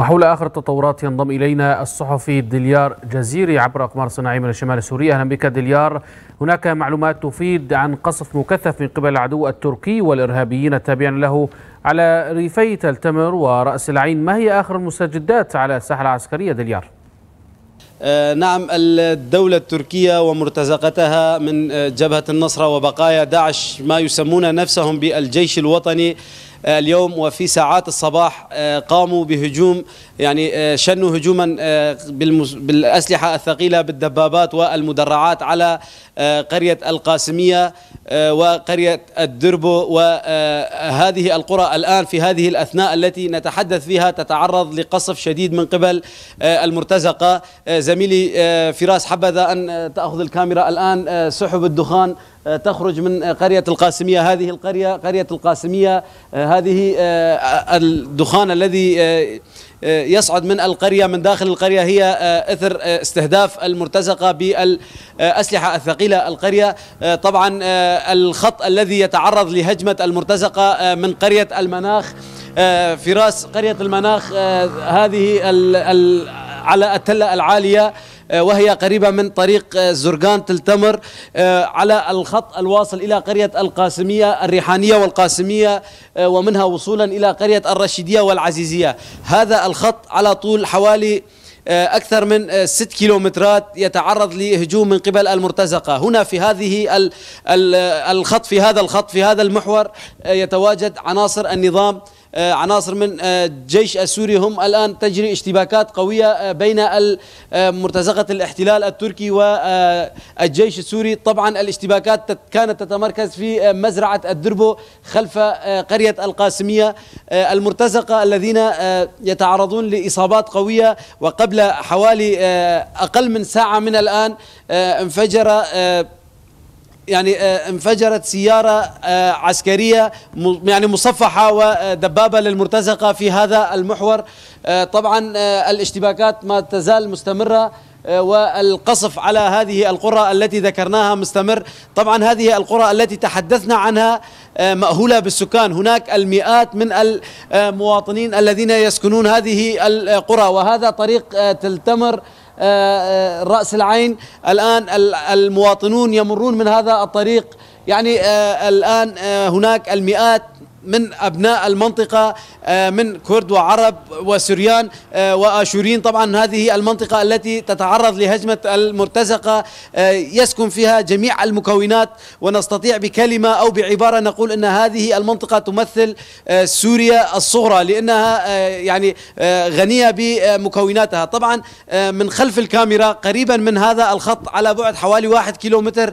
وحول آخر التطورات ينضم إلينا الصحفي ديليار جزيري عبر أقمار صناعي من الشمال السوري أهلا بك ديليار هناك معلومات تفيد عن قصف مكثف من قبل العدو التركي والإرهابيين التابعين له على ريفي التمر ورأس العين ما هي آخر المستجدات على الساحة العسكرية ديليار؟ آه، نعم الدولة التركية ومرتزقتها من آه، جبهة النصرة وبقايا داعش ما يسمون نفسهم بالجيش الوطني آه، اليوم وفي ساعات الصباح آه، قاموا بهجوم يعني آه، شنوا هجوما بالأسلحة الثقيلة بالدبابات والمدرعات على قرية القاسمية وقرية الدربو وهذه القرى الآن في هذه الأثناء التي نتحدث فيها تتعرض لقصف شديد من قبل المرتزقة زميلي فراس حبذا أن تأخذ الكاميرا الآن سحب الدخان آه، تخرج من قرية القاسمية هذه القرية قرية القاسمية آه، هذه آه، الدخان الذي يصعد من القرية من داخل القرية هي أثر استهداف المرتزقة بالأسلحة الثقيلة القرية طبعا الخط الذي يتعرض لهجمة المرتزقة من قرية المناخ في راس قرية المناخ هذه على التلة العالية آه، وهي قريبة من طريق آه، زرقان تلتمر آه، على الخط الواصل إلى قرية القاسمية الريحانية والقاسمية ومنها وصولا إلى قرية الرشيدية والعزيزية هذا الخط على طول حوالي أكثر من ست كيلومترات يتعرض لهجوم من قبل المرتزقة هنا في هذه الخط في هذا الخط في هذا المحور يتواجد عناصر النظام آه، عناصر من الجيش آه، السوري هم الآن تجري اشتباكات قوية آه، بين مرتزقة الاحتلال التركي والجيش السوري طبعا الاشتباكات كانت تتمركز في مزرعة الدربو خلف قرية القاسمية المرتزقة الذين يتعرضون لإصابات قوية وقبل حوالي أقل من ساعة من الآن انفجر يعني آه، انفجرت سيارة آه، عسكرية يعني مصفحة ودبابة للمرتزقة في هذا المحور آه، طبعا الاشتباكات ما تزال مستمرة والقصف على هذه القرى التي ذكرناها مستمر طبعا هذه القرى التي تحدثنا عنها مأهولة بالسكان هناك المئات من المواطنين الذين يسكنون هذه القرى وهذا طريق تلتمر رأس العين الآن المواطنون يمرون من هذا الطريق يعني آه، الآن آه، هناك المئات من أبناء المنطقة آه، من كرد وعرب وسريان آه، وآشوريين طبعا هذه المنطقة التي تتعرض لهجمة المرتزقة آه، يسكن فيها جميع المكونات ونستطيع بكلمة أو بعبارة نقول أن هذه المنطقة تمثل سوريا الصغرى لأنها يعني غنية بمكوناتها طبعا من خلف الكاميرا قريبا من هذا الخط على بعد حوالي واحد كيلومتر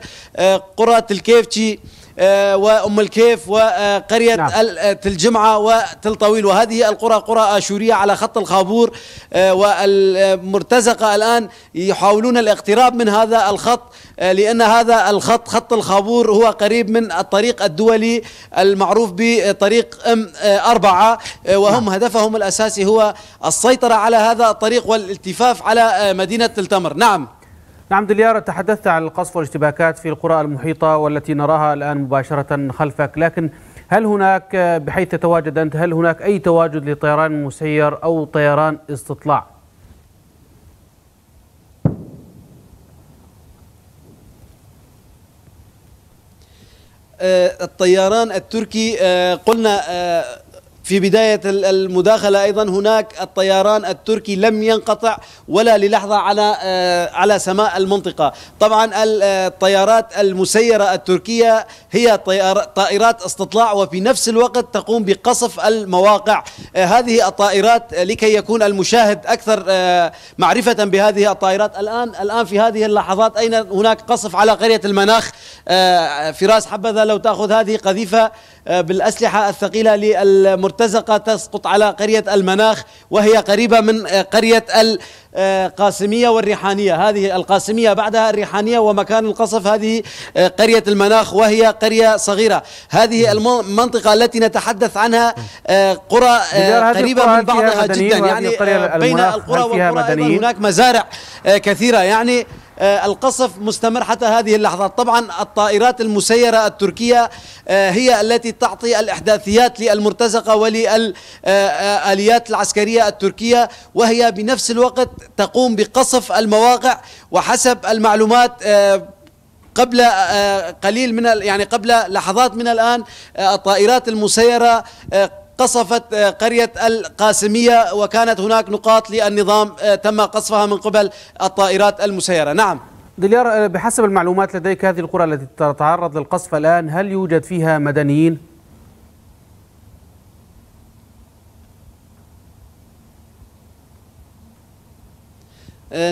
قرى تلكيفتي آه، وأم الكيف وقرية نعم. آه، تل جمعة وتل طويل وهذه القرى قرى آشورية على خط الخابور آه، والمرتزقة الآن يحاولون الاقتراب من هذا الخط لأن هذا الخط خط الخابور هو قريب من الطريق الدولي المعروف بطريق أم أربعة وهم نعم. هدفهم الأساسي هو السيطرة على هذا الطريق والالتفاف على مدينة تلتمر نعم نعم دليار تحدثت عن القصف والاشتباكات في القرى المحيطة والتي نراها الآن مباشرة خلفك لكن هل هناك بحيث تتواجد أنت هل هناك أي تواجد لطيران مسير أو طيران استطلاع؟ آه، الطيران التركي آه، قلنا آه، في بداية المداخلة أيضا هناك الطيران التركي لم ينقطع ولا للحظة على آه، على سماء المنطقة طبعا آه، الطيارات المسيرة التركية هي طائرات استطلاع وفي نفس الوقت تقوم بقصف المواقع آه، هذه الطائرات لكي يكون المشاهد أكثر معرفة بهذه الطائرات الآن الآن في هذه اللحظات أين هناك قصف على قرية المناخ فراس حبذا لو تأخذ هذه قذيفة بالأسلحة الثقيلة للمرتدين مرتزقة تسقط على قرية المناخ وهي قريبة من آه، قرية القاسمية آه، والريحانية هذه القاسمية بعدها الريحانية ومكان القصف هذه آه، قرية المناخ وهي قرية صغيرة هذه نعم. المنطقة التي نتحدث عنها نعم. قرى قريبة من بعضها جدا يعني بين القرى والقرى هناك مزارع كثيرة يعني آه، القصف مستمر حتى هذه اللحظات طبعا الطائرات المسيرة التركية آه، هي التي تعطي الإحداثيات للمرتزقة وللآليات آه، العسكرية التركية وهي بنفس الوقت تقوم بقصف المواقع وحسب المعلومات قبل قليل من يعني قبل لحظات من الآن الطائرات المسيرة قصفت آه، قرية القاسمية وكانت هناك نقاط للنظام آه، تم قصفها من قبل الطائرات المسيرة نعم دليار آه، بحسب المعلومات لديك هذه القرى التي تتعرض للقصف الآن هل يوجد فيها مدنيين؟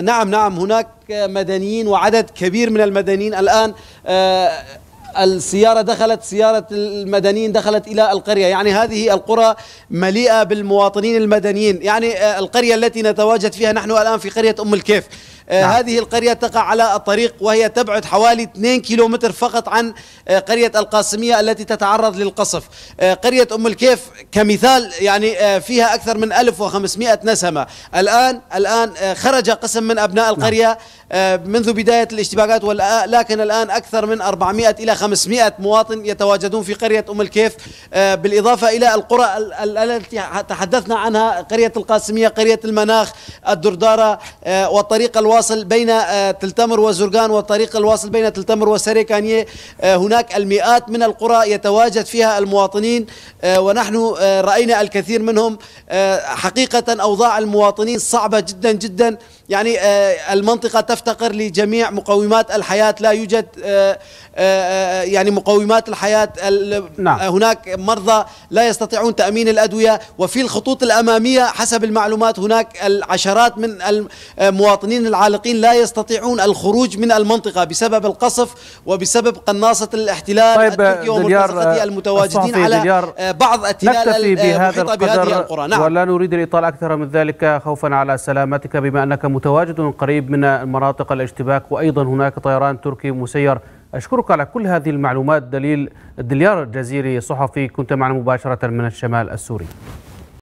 نعم نعم هناك مدنيين وعدد كبير من المدنيين الآن السيارة دخلت سيارة المدنيين دخلت إلى القرية يعني هذه القرى مليئة بالمواطنين المدنيين يعني آه، القرية التي نتواجد فيها نحن الآن في قرية أم الكيف آه، نعم. هذه القرية تقع على الطريق وهي تبعد حوالي 2 كيلومتر فقط عن آه، قرية القاسمية التي تتعرض للقصف قرية أم الكيف كمثال يعني فيها أكثر من 1500 نسمة الآن الآن خرج قسم من أبناء القرية نعم. منذ بداية الاشتباكات لكن الآن أكثر من 400 إلى 500 500 مواطن يتواجدون في قرية أم الكيف آه، بالإضافة إلى القرى التي تحدثنا عنها قرية القاسمية قرية المناخ الدردارة آه، والطريق آه، الواصل بين تلتمر وزرقان والطريق الواصل بين تلتمر وسريكانية هناك المئات من القرى يتواجد فيها المواطنين ونحن رأينا الكثير منهم حقيقة أوضاع المواطنين صعبة جدا جدا يعني آه، المنطقة تفتقر لجميع مقومات الحياة لا يوجد آه، آه، يعني مقومات الحياة نعم. هناك مرضى لا يستطيعون تأمين الأدوية وفي الخطوط الأمامية حسب المعلومات هناك العشرات من المواطنين العالقين لا يستطيعون الخروج من المنطقة بسبب القصف وبسبب قناصة الاحتلال طيب المتواجدين على بعض التلال نكتفي بهذا القدر بهذه القرى نعم. ولا نريد الإطالة أكثر من ذلك خوفا على سلامتك بما أنك متواجد قريب من مناطق الاشتباك وأيضا هناك طيران تركي مسير أشكرك على كل هذه المعلومات دليل دليار الجزيري صحفي كنت معنا مباشرة من الشمال السوري